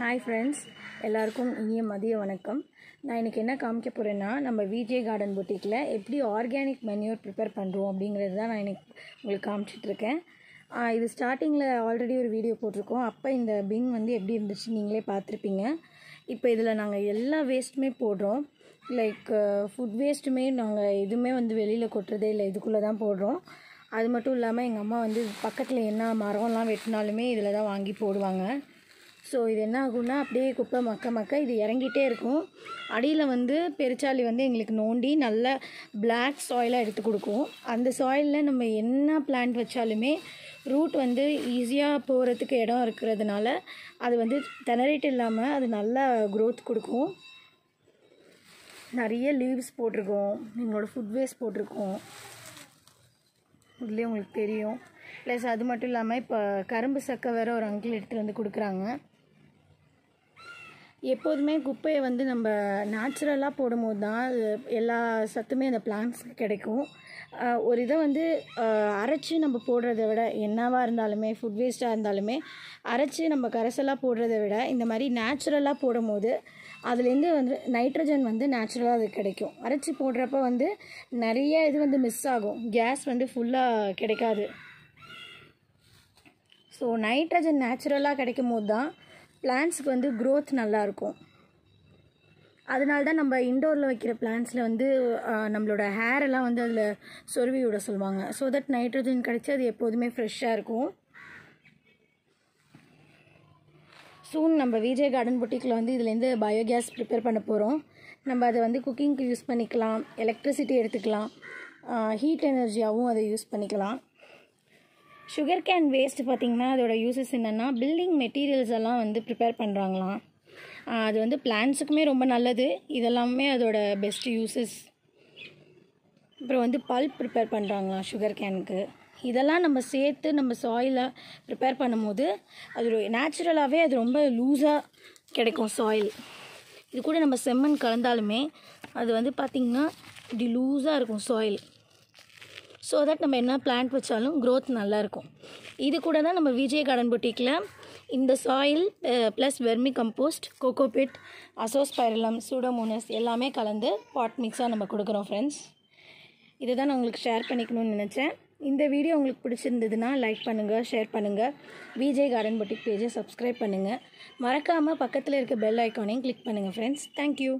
hi friends எல்லாருக்கும் இனிய மதிய வணக்கம் நான் இன்றைக்கி என்ன காமிக்க போகிறேன்னா நம்ம விஜே கார்டன் பொட்டிக்கில் எப்படி ஆர்கானிக் மென்யூர் ப்ரிப்பேர் பண்ணுறோம் அப்படிங்கிறது தான் நான் இன்னைக்கு உங்களுக்கு காமிச்சிட்ருக்கேன் இது ஸ்டார்டிங்கில் ஆல்ரெடி ஒரு வீடியோ போட்டிருக்கோம் அப்போ இந்த பின் வந்து எப்படி இருந்துச்சு நீங்களே பார்த்துருப்பீங்க இப்போ இதில் நாங்கள் எல்லா வேஸ்ட்டுமே போடுறோம் லைக் ஃபுட் வேஸ்ட்டுமே நாங்கள் எதுவுமே வந்து வெளியில் கொட்டுறதே இல்லை இதுக்குள்ளே தான் போடுறோம் அது மட்டும் இல்லாமல் எங்கள் அம்மா வந்து பக்கத்தில் என்ன மரம்லாம் வெட்டினாலுமே இதில் தான் வாங்கி போடுவாங்க ஸோ இது என்ன ஆகும்னா அப்படியே குப்பை மக்க மக்க இது இறங்கிட்டே இருக்கும் அடியில் வந்து பெருச்சாளி வந்து எங்களுக்கு நோண்டி நல்ல பிளாக் சாயிலாக எடுத்து கொடுக்கும் அந்த சாயிலில் நம்ம என்ன பிளான்ட் வச்சாலுமே ரூட் வந்து ஈஸியாக போகிறதுக்கு இடம் இருக்கிறதுனால அது வந்து தெனரேட் இல்லாமல் அது நல்லா க்ரோத் கொடுக்கும் நிறைய லீவ்ஸ் போட்டிருக்கோம் எங்களோட ஃபுட் வேஸ்ட் போட்டிருக்கோம் இதுலேயே உங்களுக்கு தெரியும் ப்ளஸ் அது மட்டும் இல்லாமல் இப்போ கரும்பு சக்கை வேறு ஒரு அங்கிள் எடுத்துகிட்டு வந்து கொடுக்குறாங்க எப்போதுமே குப்பையை வந்து நம்ம நேச்சுரலாக போடும்போது தான் எல்லா சத்துமே அந்த பிளான்ட்ஸ்க்கு கிடைக்கும் ஒரு இதை வந்து அரைச்சி நம்ம போடுறத விட என்னவாக இருந்தாலுமே ஃபுட் வேஸ்ட்டாக இருந்தாலுமே அரைச்சி நம்ம கரைசலாக போடுறத விட இந்த மாதிரி நேச்சுரலாக போடும்போது அதுலேருந்து வந்து நைட்ரஜன் வந்து நேச்சுரலாக அது கிடைக்கும் அரைச்சி போடுறப்ப வந்து நிறைய இது வந்து மிஸ் ஆகும் கேஸ் வந்து ஃபுல்லாக கிடைக்காது ஸோ நைட்ரஜன் நேச்சுரலாக கிடைக்கும் போது தான் பிளான்ட்ஸுக்கு வந்து க்ரோத் நல்லாயிருக்கும் அதனால தான் நம்ம இண்டோரில் வைக்கிற பிளான்ஸில் வந்து நம்மளோட ஹேரெல்லாம் வந்து அதில் சொருவி விட சொல்லுவாங்க ஸோ தட் நைட்ரஜன் கிடச்சி அது எப்போதுமே ஃப்ரெஷ்ஷாக இருக்கும் சூன் நம்ம விஜய் கார்டன் புட்டிக்கில் வந்து இதுலேருந்து பயோகேஸ் ப்ரிப்பேர் பண்ண போகிறோம் நம்ம அதை வந்து குக்கிங்க்கு யூஸ் பண்ணிக்கலாம் எலக்ட்ரிசிட்டி எடுத்துக்கலாம் ஹீட் எனர்ஜியாகவும் அதை யூஸ் பண்ணிக்கலாம் சுகர் கேன் வேஸ்ட் பார்த்திங்கன்னா அதோடய யூசஸ் என்னென்னா பில்டிங் மெட்டீரியல்ஸ் எல்லாம் வந்து ப்ரிப்பேர் பண்ணுறாங்களாம் அது வந்து பிளான்ஸுக்குமே ரொம்ப நல்லது இதெல்லாமே அதோட பெஸ்ட் யூசஸ் அப்புறம் வந்து பல்ப் ப்ரிப்பேர் பண்ணுறாங்களாம் சுகர் கேனுக்கு இதெல்லாம் நம்ம சேர்த்து நம்ம சாயிலை ப்ரிப்பேர் பண்ணும்போது அது நேச்சுரலாகவே அது ரொம்ப லூஸாக கிடைக்கும் சாயில் இது கூட நம்ம செம்மண் கலந்தாலுமே அது வந்து பார்த்திங்கன்னா இப்படி லூஸாக இருக்கும் சாயில் ஸோ தட் நம்ம என்ன பிளான்ட் வச்சாலும் க்ரோத் நல்லாயிருக்கும் இது கூட தான் நம்ம விஜய் கார்டன் புட்டிக்கில் இந்த soil plus vermicompost cocopeat azospirillum pseudomonas எல்லாமே கலந்து பாட் மிக்ஸாக நம்ம கொடுக்குறோம் ஃப்ரெண்ட்ஸ் இதை தான் நான் உங்களுக்கு ஷேர் பண்ணிக்கணும்னு நினச்சேன் இந்த வீடியோ உங்களுக்கு பிடிச்சிருந்ததுன்னா லைக் பண்ணுங்கள் ஷேர் பண்ணுங்கள் விஜய் கார்டன் புட்டிக் பேஜை சப்ஸ்கிரைப் பண்ணுங்கள் மறக்காமல் பக்கத்தில் இருக்க பெல் ஐக்கானையும் கிளிக் பண்ணுங்கள் ஃப்ரெண்ட்ஸ் தேங்க்யூ